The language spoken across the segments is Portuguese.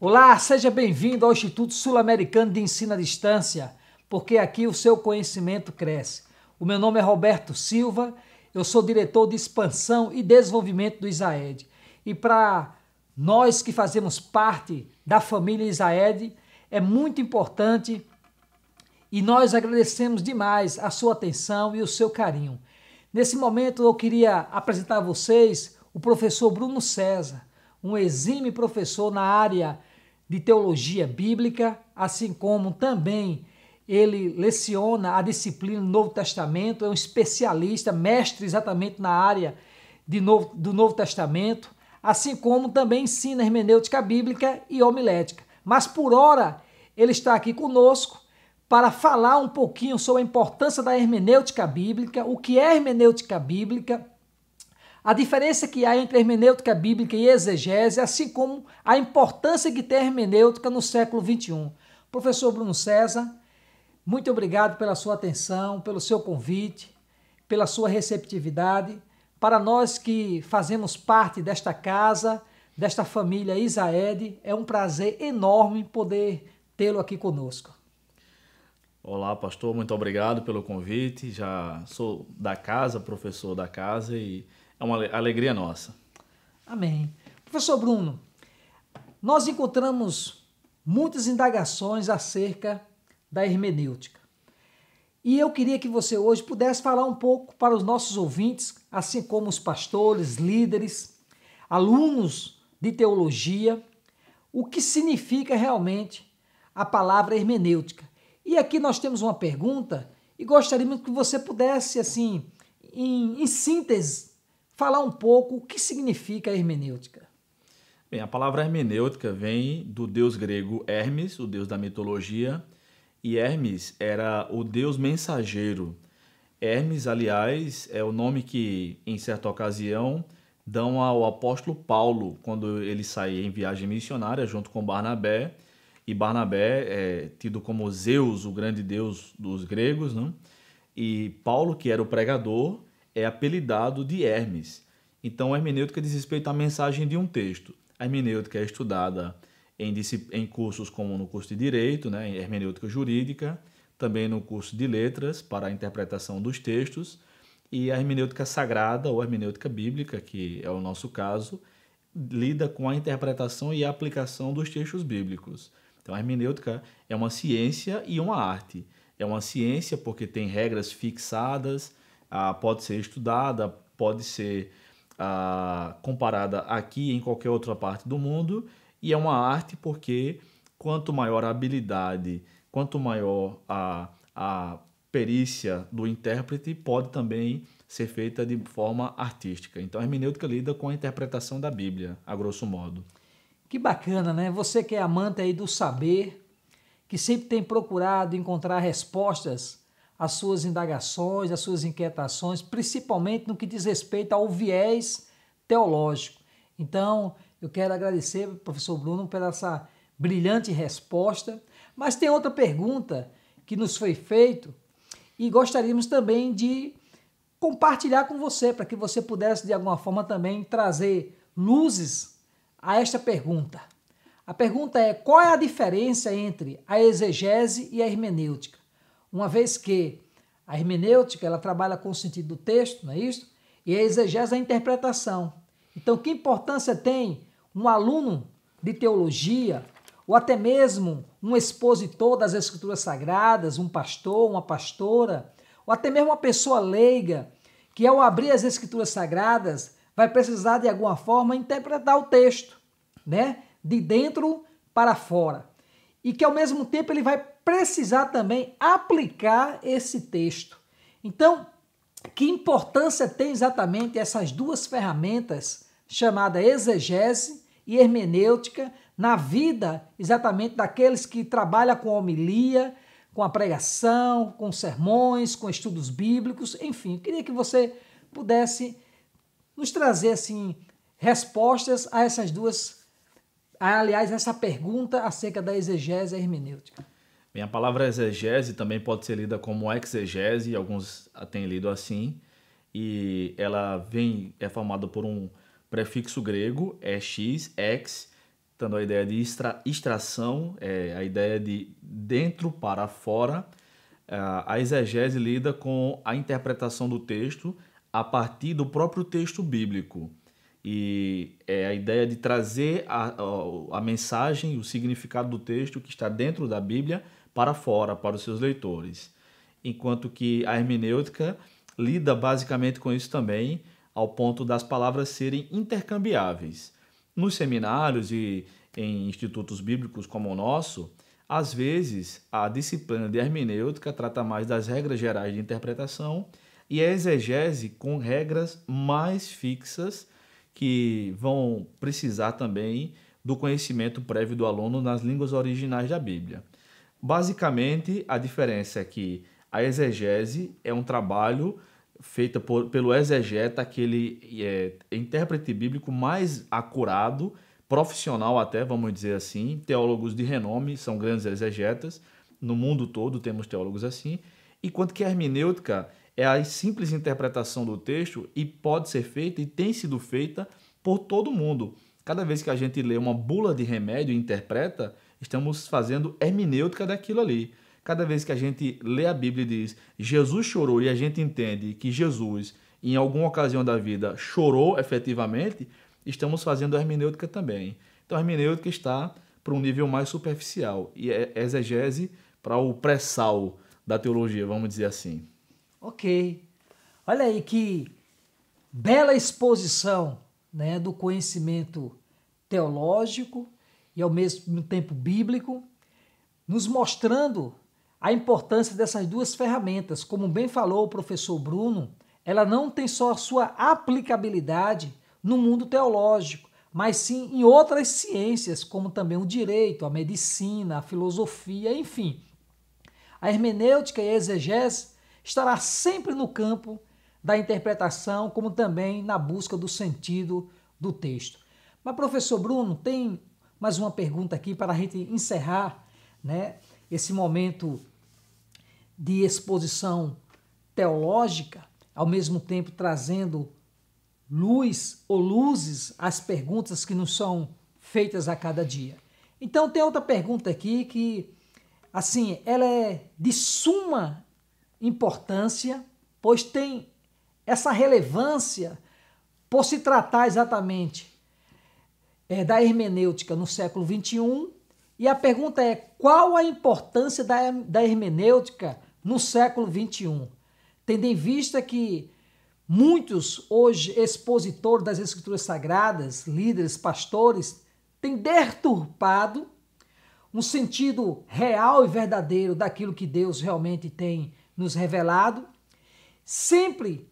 Olá, seja bem-vindo ao Instituto Sul-Americano de Ensino à Distância, porque aqui o seu conhecimento cresce. O meu nome é Roberto Silva, eu sou diretor de expansão e desenvolvimento do ISAED. E para nós que fazemos parte da família ISAED, é muito importante e nós agradecemos demais a sua atenção e o seu carinho. Nesse momento eu queria apresentar a vocês o professor Bruno César um exime professor na área de teologia bíblica, assim como também ele leciona a disciplina do Novo Testamento, é um especialista, mestre exatamente na área de novo, do Novo Testamento, assim como também ensina hermenêutica bíblica e homilética. Mas por hora ele está aqui conosco para falar um pouquinho sobre a importância da hermenêutica bíblica, o que é hermenêutica bíblica, a diferença que há entre hermenêutica bíblica e exegese, assim como a importância que tem a hermenêutica no século XXI. Professor Bruno César, muito obrigado pela sua atenção, pelo seu convite, pela sua receptividade. Para nós que fazemos parte desta casa, desta família Isaed, é um prazer enorme poder tê-lo aqui conosco. Olá, pastor, muito obrigado pelo convite. Já sou da casa, professor da casa e é uma alegria nossa. Amém. Professor Bruno, nós encontramos muitas indagações acerca da hermenêutica. E eu queria que você hoje pudesse falar um pouco para os nossos ouvintes, assim como os pastores, líderes, alunos de teologia, o que significa realmente a palavra hermenêutica. E aqui nós temos uma pergunta e gostaríamos que você pudesse, assim, em, em síntese, falar um pouco o que significa hermenêutica. Bem, a palavra hermenêutica vem do deus grego Hermes, o deus da mitologia, e Hermes era o deus mensageiro. Hermes, aliás, é o nome que, em certa ocasião, dão ao apóstolo Paulo quando ele sai em viagem missionária junto com Barnabé. E Barnabé é tido como Zeus, o grande deus dos gregos, não? Né? e Paulo, que era o pregador, é apelidado de Hermes. Então, a hermenêutica diz respeito à mensagem de um texto. A hermenêutica é estudada em, em cursos como no curso de Direito, né, em hermenêutica jurídica, também no curso de Letras, para a interpretação dos textos, e a hermenêutica sagrada ou hermenêutica bíblica, que é o nosso caso, lida com a interpretação e a aplicação dos textos bíblicos. Então, a hermenêutica é uma ciência e uma arte. É uma ciência porque tem regras fixadas, ah, pode ser estudada, pode ser ah, comparada aqui em qualquer outra parte do mundo, e é uma arte porque quanto maior a habilidade, quanto maior a, a perícia do intérprete, pode também ser feita de forma artística. Então, a hermenêutica lida com a interpretação da Bíblia, a grosso modo. Que bacana, né? Você que é amante aí do saber, que sempre tem procurado encontrar respostas as suas indagações, as suas inquietações, principalmente no que diz respeito ao viés teológico. Então, eu quero agradecer, professor Bruno, pela essa brilhante resposta. Mas tem outra pergunta que nos foi feita e gostaríamos também de compartilhar com você, para que você pudesse, de alguma forma, também trazer luzes a esta pergunta. A pergunta é: qual é a diferença entre a exegese e a hermenêutica? uma vez que a hermenêutica ela trabalha com o sentido do texto, não é isso? E a é exegese é a interpretação. Então, que importância tem um aluno de teologia, ou até mesmo um expositor das escrituras sagradas, um pastor, uma pastora, ou até mesmo uma pessoa leiga, que ao abrir as escrituras sagradas vai precisar de alguma forma interpretar o texto, né? De dentro para fora. E que ao mesmo tempo ele vai precisar também aplicar esse texto. Então, que importância tem exatamente essas duas ferramentas, chamada exegese e hermenêutica, na vida exatamente daqueles que trabalham com homilia, com a pregação, com sermões, com estudos bíblicos, enfim, queria que você pudesse nos trazer assim respostas a essas duas, aliás, essa pergunta acerca da exegese hermenêutica. Bem, a palavra exegese também pode ser lida como exegese, alguns a têm lido assim, e ela vem é formada por um prefixo grego, é x, ex, dando a ideia de extra, extração, é, a ideia de dentro para fora. A exegese lida com a interpretação do texto a partir do próprio texto bíblico. E é a ideia de trazer a, a, a mensagem, o significado do texto que está dentro da Bíblia para fora, para os seus leitores. Enquanto que a hermenêutica lida basicamente com isso também, ao ponto das palavras serem intercambiáveis. Nos seminários e em institutos bíblicos como o nosso, às vezes a disciplina de hermenêutica trata mais das regras gerais de interpretação e a é exegese com regras mais fixas que vão precisar também do conhecimento prévio do aluno nas línguas originais da Bíblia. Basicamente, a diferença é que a exegese é um trabalho feito por, pelo exegeta, aquele é, é, intérprete bíblico mais acurado, profissional até, vamos dizer assim, teólogos de renome, são grandes exegetas, no mundo todo temos teólogos assim, enquanto que a hermenêutica é a simples interpretação do texto e pode ser feita e tem sido feita por todo mundo. Cada vez que a gente lê uma bula de remédio e interpreta, estamos fazendo hermenêutica daquilo ali. Cada vez que a gente lê a Bíblia e diz Jesus chorou e a gente entende que Jesus, em alguma ocasião da vida, chorou efetivamente, estamos fazendo hermenêutica também. Então, a hermenêutica está para um nível mais superficial e é exegese para o pré-sal da teologia, vamos dizer assim. Ok. Olha aí que bela exposição né, do conhecimento teológico, e ao mesmo tempo bíblico, nos mostrando a importância dessas duas ferramentas. Como bem falou o professor Bruno, ela não tem só sua aplicabilidade no mundo teológico, mas sim em outras ciências, como também o direito, a medicina, a filosofia, enfim. A hermenêutica e a exegese estará sempre no campo da interpretação, como também na busca do sentido do texto. Mas, professor Bruno, tem mais uma pergunta aqui para a gente encerrar né, esse momento de exposição teológica, ao mesmo tempo trazendo luz ou luzes às perguntas que nos são feitas a cada dia. Então tem outra pergunta aqui que, assim, ela é de suma importância, pois tem essa relevância por se tratar exatamente é, da hermenêutica no século XXI. E a pergunta é: qual a importância da, da hermenêutica no século XXI? Tendo em vista que muitos, hoje, expositores das escrituras sagradas, líderes, pastores, têm deturpado um sentido real e verdadeiro daquilo que Deus realmente tem nos revelado, sempre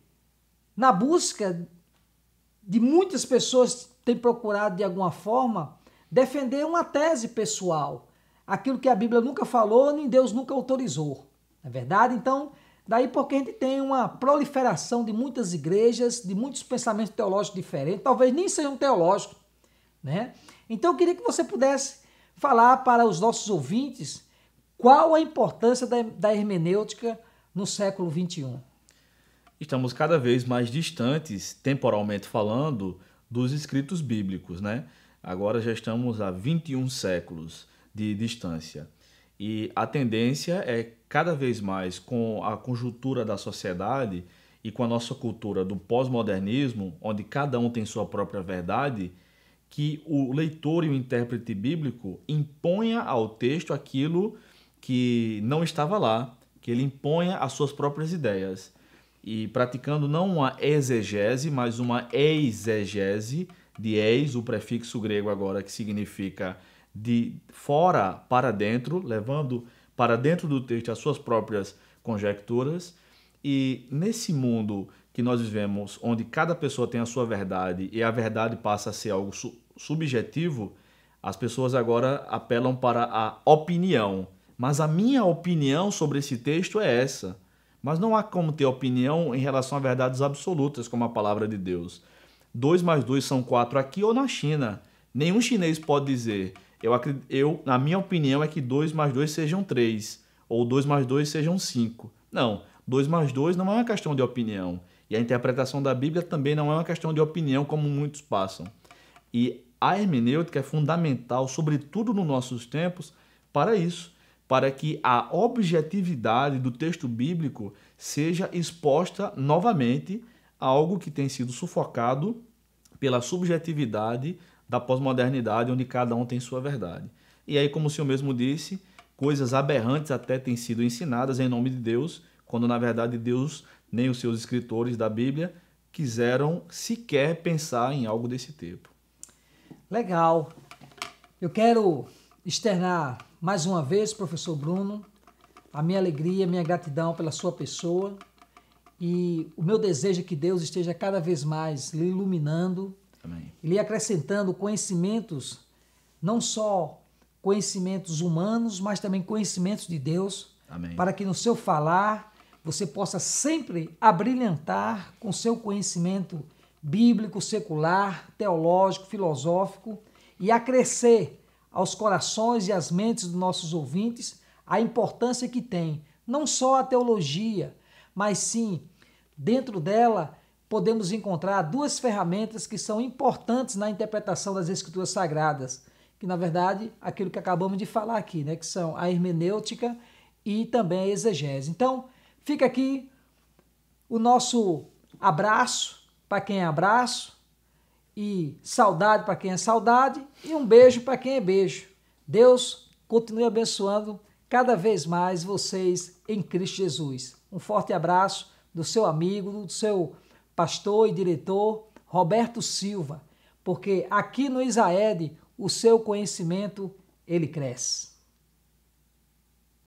na busca de muitas pessoas tem procurado, de alguma forma, defender uma tese pessoal. Aquilo que a Bíblia nunca falou, nem Deus nunca autorizou. Não é verdade? Então, daí porque a gente tem uma proliferação de muitas igrejas, de muitos pensamentos teológicos diferentes, talvez nem sejam teológicos. Né? Então, eu queria que você pudesse falar para os nossos ouvintes qual a importância da, da hermenêutica no século XXI. Estamos cada vez mais distantes, temporalmente falando, dos escritos bíblicos, né? Agora já estamos a 21 séculos de distância. E a tendência é cada vez mais com a conjuntura da sociedade e com a nossa cultura do pós-modernismo, onde cada um tem sua própria verdade, que o leitor e o intérprete bíblico imponha ao texto aquilo que não estava lá, que ele imponha as suas próprias ideias e praticando não uma exegese, mas uma exegese, de eis, o prefixo grego agora que significa de fora para dentro, levando para dentro do texto as suas próprias conjecturas. E nesse mundo que nós vivemos, onde cada pessoa tem a sua verdade e a verdade passa a ser algo su subjetivo, as pessoas agora apelam para a opinião. Mas a minha opinião sobre esse texto é essa. Mas não há como ter opinião em relação a verdades absolutas, como a palavra de Deus. 2 mais 2 são 4 aqui ou na China. Nenhum chinês pode dizer, eu, eu na minha opinião, é que 2 mais 2 sejam 3, ou 2 mais 2 sejam 5. Não, 2 mais 2 não é uma questão de opinião. E a interpretação da Bíblia também não é uma questão de opinião, como muitos passam. E a hermenêutica é fundamental, sobretudo nos nossos tempos, para isso para que a objetividade do texto bíblico seja exposta novamente, a algo que tem sido sufocado pela subjetividade da pós-modernidade, onde cada um tem sua verdade. E aí, como o senhor mesmo disse, coisas aberrantes até têm sido ensinadas em nome de Deus, quando na verdade Deus, nem os seus escritores da Bíblia, quiseram sequer pensar em algo desse tipo. Legal. Eu quero externar mais uma vez, professor Bruno, a minha alegria, a minha gratidão pela sua pessoa e o meu desejo é que Deus esteja cada vez mais lhe iluminando, Amém. lhe acrescentando conhecimentos, não só conhecimentos humanos, mas também conhecimentos de Deus, Amém. para que no seu falar você possa sempre abrilhantar com seu conhecimento bíblico, secular, teológico, filosófico e acrescer aos corações e às mentes dos nossos ouvintes a importância que tem não só a teologia, mas sim dentro dela podemos encontrar duas ferramentas que são importantes na interpretação das escrituras sagradas, que na verdade aquilo que acabamos de falar aqui, né, que são a hermenêutica e também a exegese. Então, fica aqui o nosso abraço para quem é abraço e saudade para quem é saudade e um beijo para quem é beijo. Deus continue abençoando cada vez mais vocês em Cristo Jesus. Um forte abraço do seu amigo, do seu pastor e diretor Roberto Silva, porque aqui no Isaed o seu conhecimento ele cresce.